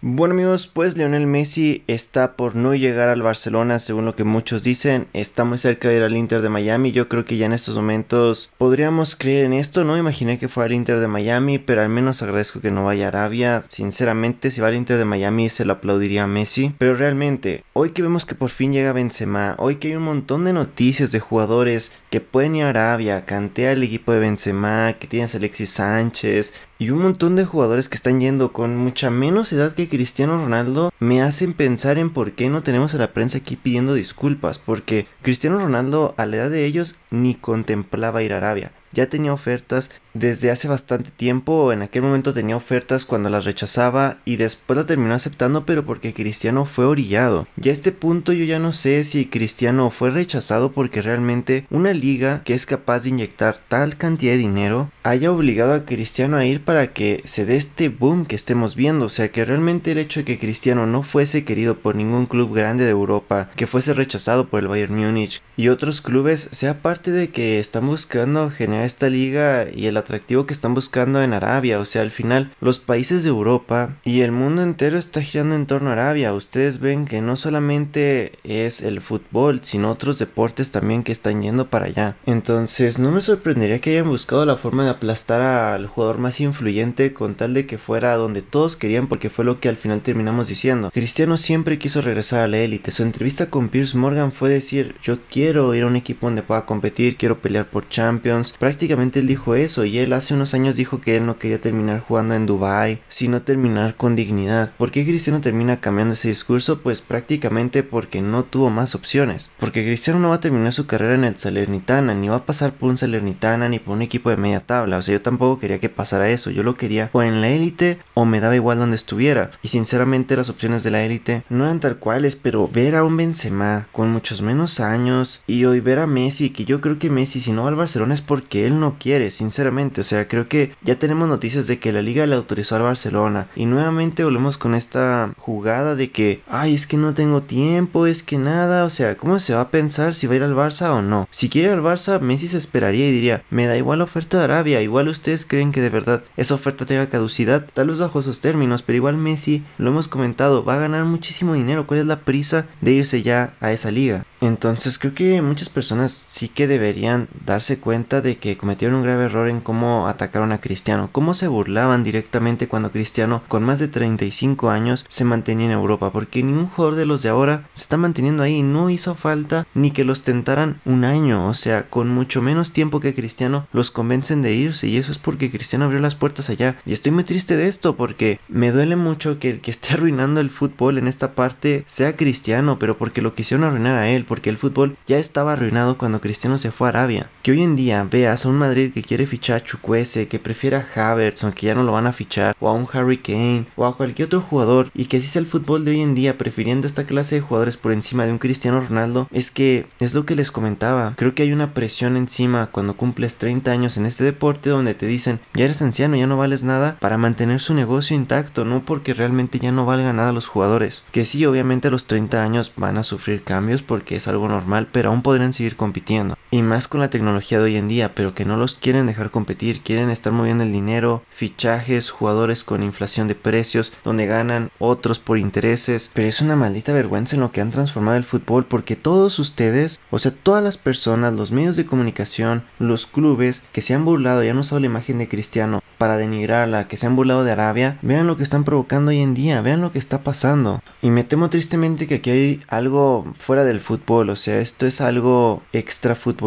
Bueno amigos, pues Lionel Messi está por no llegar al Barcelona según lo que muchos dicen, está muy cerca de ir al Inter de Miami, yo creo que ya en estos momentos podríamos creer en esto, no imaginé que fuera al Inter de Miami, pero al menos agradezco que no vaya a Arabia, sinceramente si va al Inter de Miami se lo aplaudiría a Messi, pero realmente, hoy que vemos que por fin llega Benzema, hoy que hay un montón de noticias de jugadores que pueden ir a Arabia, cantea el equipo de Benzema, que tienes Alexis Sánchez y un montón de jugadores que están yendo con mucha menos edad que Cristiano Ronaldo, me hacen pensar en por qué no tenemos a la prensa aquí pidiendo disculpas, porque Cristiano Ronaldo a la edad de ellos ni contemplaba ir a Arabia. Ya tenía ofertas, desde hace bastante tiempo. En aquel momento tenía ofertas cuando las rechazaba y después la terminó aceptando, pero porque Cristiano fue orillado. Y a este punto yo ya no sé si Cristiano fue rechazado porque realmente una liga que es capaz de inyectar tal cantidad de dinero haya obligado a Cristiano a ir para que se dé este boom que estemos viendo. O sea que realmente el hecho de que Cristiano no fuese querido por ningún club grande de Europa, que fuese rechazado por el Bayern Múnich y otros clubes, sea parte de que están buscando generar esta liga y el atractivo que están buscando en Arabia. O sea, al final los países de Europa y el mundo entero está girando en torno a Arabia. Ustedes ven que no solamente es el fútbol, sino otros deportes también que están yendo para allá. Entonces no me sorprendería que hayan buscado la forma de aplastar al jugador más influyente con tal de que fuera donde todos querían porque fue lo que al final terminamos diciendo. Cristiano siempre quiso regresar a la élite. Su entrevista con Pierce Morgan fue decir yo quiero ir a un equipo donde pueda competir, quiero pelear por Champions. Prácticamente él dijo eso y él hace unos años dijo que él no quería terminar jugando en Dubai, sino terminar con dignidad. ¿Por qué Cristiano termina cambiando ese discurso? Pues prácticamente porque no tuvo más opciones, porque Cristiano no va a terminar su carrera en el Salernitana, ni va a pasar por un Salernitana ni por un equipo de media tabla, o sea, yo tampoco quería que pasara eso, yo lo quería o en la élite o me daba igual donde estuviera, y sinceramente las opciones de la élite no eran tal cuales, pero ver a un Benzema con muchos menos años y hoy ver a Messi, que yo creo que Messi si no va al Barcelona es porque él no quiere, sinceramente o sea, creo que ya tenemos noticias de que la liga le autorizó al Barcelona. Y nuevamente volvemos con esta jugada de que, ay, es que no tengo tiempo, es que nada. O sea, ¿cómo se va a pensar si va a ir al Barça o no? Si quiere ir al Barça, Messi se esperaría y diría, me da igual la oferta de Arabia, igual ustedes creen que de verdad esa oferta tenga caducidad, tal vez bajo sus términos, pero igual Messi, lo hemos comentado, va a ganar muchísimo dinero. ¿Cuál es la prisa de irse ya a esa liga? Entonces creo que muchas personas sí que deberían darse cuenta de que cometieron un grave error en cómo atacaron a Cristiano, cómo se burlaban directamente cuando Cristiano con más de 35 años se mantenía en Europa, porque ningún jugador de los de ahora se está manteniendo ahí, no hizo falta ni que los tentaran un año, o sea, con mucho menos tiempo que Cristiano los convencen de irse y eso es porque Cristiano abrió las puertas allá. Y estoy muy triste de esto porque me duele mucho que el que esté arruinando el fútbol en esta parte sea Cristiano, pero porque lo quisieron arruinar a él porque el fútbol ya estaba arruinado cuando Cristiano se fue a Arabia. Que hoy en día veas a un Madrid que quiere fichar a Chukwese, que prefiera a Havertz, aunque ya no lo van a fichar, o a un Harry Kane, o a cualquier otro jugador, y que así sea el fútbol de hoy en día, prefiriendo esta clase de jugadores por encima de un Cristiano Ronaldo, es que es lo que les comentaba. Creo que hay una presión encima cuando cumples 30 años en este deporte donde te dicen, ya eres anciano, ya no vales nada, para mantener su negocio intacto, no porque realmente ya no valga nada los jugadores. Que sí, obviamente a los 30 años van a sufrir cambios porque es algo normal, pero aún podrían seguir compitiendo y más con la tecnología de hoy en día, pero que no los quieren dejar competir, quieren estar moviendo el dinero, fichajes, jugadores con inflación de precios, donde ganan otros por intereses, pero es una maldita vergüenza en lo que han transformado el fútbol porque todos ustedes, o sea, todas las personas, los medios de comunicación, los clubes que se han burlado y han usado la imagen de Cristiano para denigrarla, que se han burlado de Arabia, vean lo que están provocando hoy en día, vean lo que está pasando. Y me temo tristemente que aquí hay algo fuera del fútbol, o sea, esto es algo extra fútbol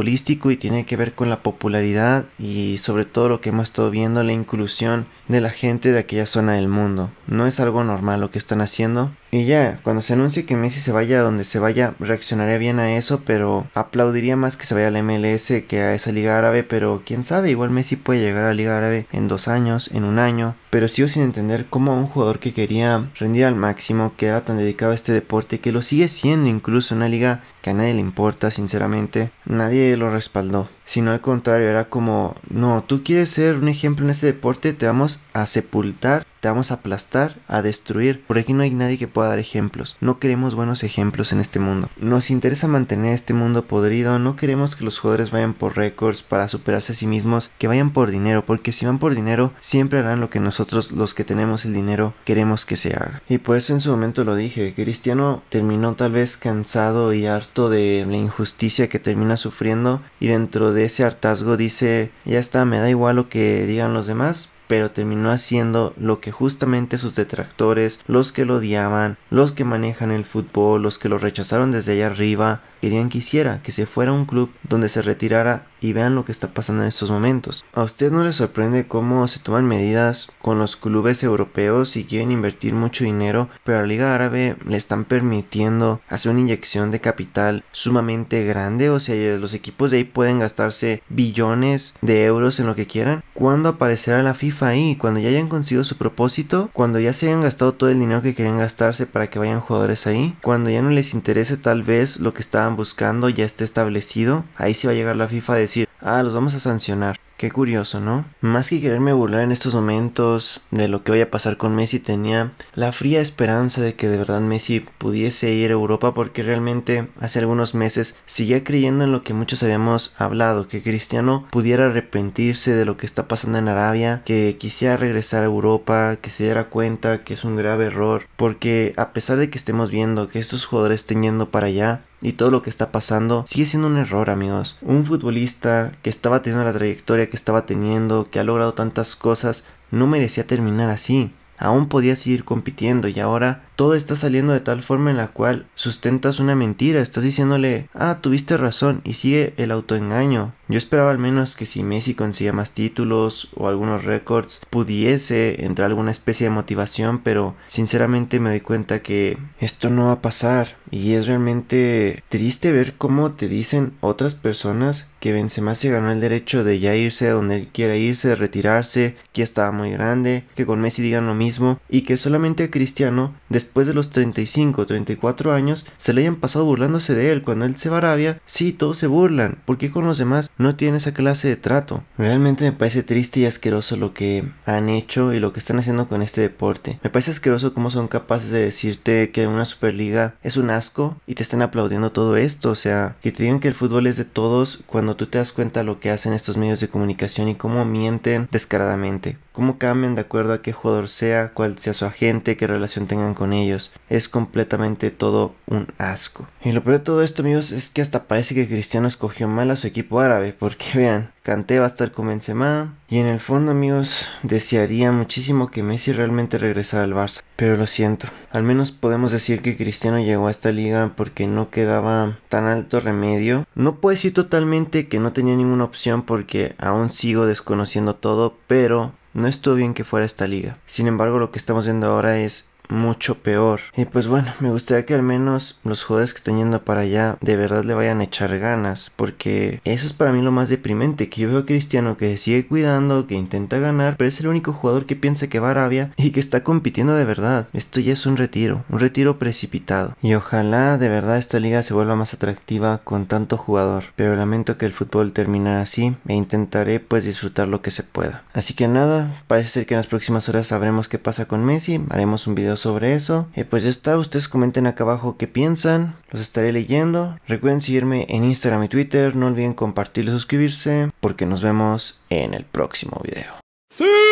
y tiene que ver con la popularidad y sobre todo lo que hemos estado viendo, la inclusión de la gente de aquella zona del mundo. No es algo normal lo que están haciendo, y ya, cuando se anuncie que Messi se vaya a donde se vaya, reaccionaré bien a eso, pero aplaudiría más que se vaya a la MLS que a esa liga árabe, pero quién sabe, igual Messi puede llegar a la liga árabe en dos años, en un año, pero sigo sin entender cómo un jugador que quería rendir al máximo, que era tan dedicado a este deporte, que lo sigue siendo incluso en una liga que a nadie le importa, sinceramente, nadie lo respaldó sino al contrario, era como, no, tú quieres ser un ejemplo en este deporte, te vamos a sepultar te vamos a aplastar, a destruir. Por aquí no hay nadie que pueda dar ejemplos. No queremos buenos ejemplos en este mundo. Nos interesa mantener este mundo podrido. No queremos que los jugadores vayan por récords para superarse a sí mismos, que vayan por dinero, porque si van por dinero, siempre harán lo que nosotros, los que tenemos el dinero, queremos que se haga. Y por eso en su momento lo dije, Cristiano terminó tal vez cansado y harto de la injusticia que termina sufriendo y dentro de ese hartazgo dice, ya está, me da igual lo que digan los demás, pero terminó haciendo lo que justamente sus detractores, los que lo odiaban, los que manejan el fútbol, los que lo rechazaron desde allá arriba, Querían que hiciera, que se fuera a un club donde se retirara y vean lo que está pasando en estos momentos. ¿A usted no le sorprende cómo se toman medidas con los clubes europeos y quieren invertir mucho dinero, pero a la Liga Árabe le están permitiendo hacer una inyección de capital sumamente grande? O sea, los equipos de ahí pueden gastarse billones de euros en lo que quieran. ¿Cuándo aparecerá la FIFA ahí? Cuando ya hayan conseguido su propósito, cuando ya se hayan gastado todo el dinero que querían gastarse para que vayan jugadores ahí, cuando ya no les interese tal vez lo que estaban buscando ya está establecido, ahí sí va a llegar la FIFA a decir, ah, los vamos a sancionar. Qué curioso, ¿no? Más que quererme burlar en estos momentos de lo que vaya a pasar con Messi, tenía la fría esperanza de que de verdad Messi pudiese ir a Europa porque realmente hace algunos meses seguía creyendo en lo que muchos habíamos hablado, que Cristiano pudiera arrepentirse de lo que está pasando en Arabia, que quisiera regresar a Europa, que se diera cuenta que es un grave error, porque a pesar de que estemos viendo que estos jugadores estén yendo para allá, y todo lo que está pasando sigue siendo un error, amigos. Un futbolista que estaba teniendo la trayectoria que estaba teniendo, que ha logrado tantas cosas, no merecía terminar así. Aún podía seguir compitiendo y ahora todo está saliendo de tal forma en la cual sustentas una mentira, estás diciéndole, ah, tuviste razón, y sigue el autoengaño. Yo esperaba al menos que si Messi consiga más títulos o algunos récords, pudiese entrar alguna especie de motivación, pero sinceramente me doy cuenta que esto no va a pasar. Y es realmente triste ver cómo te dicen otras personas que Benzema se ganó el derecho de ya irse a donde él quiera irse, retirarse, que estaba muy grande, que con Messi digan lo mismo, y que solamente Cristiano, después de los 35 o 34 años se le hayan pasado burlándose de él cuando él se rabia, sí, todos se burlan. ¿Por qué con los demás no tiene esa clase de trato? Realmente me parece triste y asqueroso lo que han hecho y lo que están haciendo con este deporte. Me parece asqueroso cómo son capaces de decirte que una Superliga es un asco y te están aplaudiendo todo esto. O sea, que te digan que el fútbol es de todos cuando tú te das cuenta lo que hacen estos medios de comunicación y cómo mienten descaradamente cómo cambian de acuerdo a qué jugador sea, cuál sea su agente, qué relación tengan con ellos. Es completamente todo un asco. Y lo peor de todo esto, amigos, es que hasta parece que Cristiano escogió mal a su equipo árabe, porque vean, Canté va a estar con Benzema y en el fondo, amigos, desearía muchísimo que Messi realmente regresara al Barça, pero lo siento. Al menos podemos decir que Cristiano llegó a esta liga porque no quedaba tan alto remedio. No puedo decir totalmente que no tenía ninguna opción porque aún sigo desconociendo todo, pero no estuvo bien que fuera esta liga. Sin embargo, lo que estamos viendo ahora es mucho peor. Y pues bueno, me gustaría que al menos los jugadores que están yendo para allá de verdad le vayan a echar ganas, porque eso es para mí lo más deprimente, que yo veo a Cristiano que sigue cuidando, que intenta ganar, pero es el único jugador que piensa que va a Arabia y que está compitiendo de verdad. Esto ya es un retiro, un retiro precipitado. Y ojalá de verdad esta liga se vuelva más atractiva con tanto jugador, pero lamento que el fútbol terminara así e intentaré pues disfrutar lo que se pueda. Así que nada, parece ser que en las próximas horas sabremos qué pasa con Messi, haremos un video sobre eso. Y eh, pues ya está, ustedes comenten acá abajo qué piensan, los estaré leyendo. Recuerden seguirme en Instagram y Twitter, no olviden compartir y suscribirse, porque nos vemos en el próximo video. ¡Sí!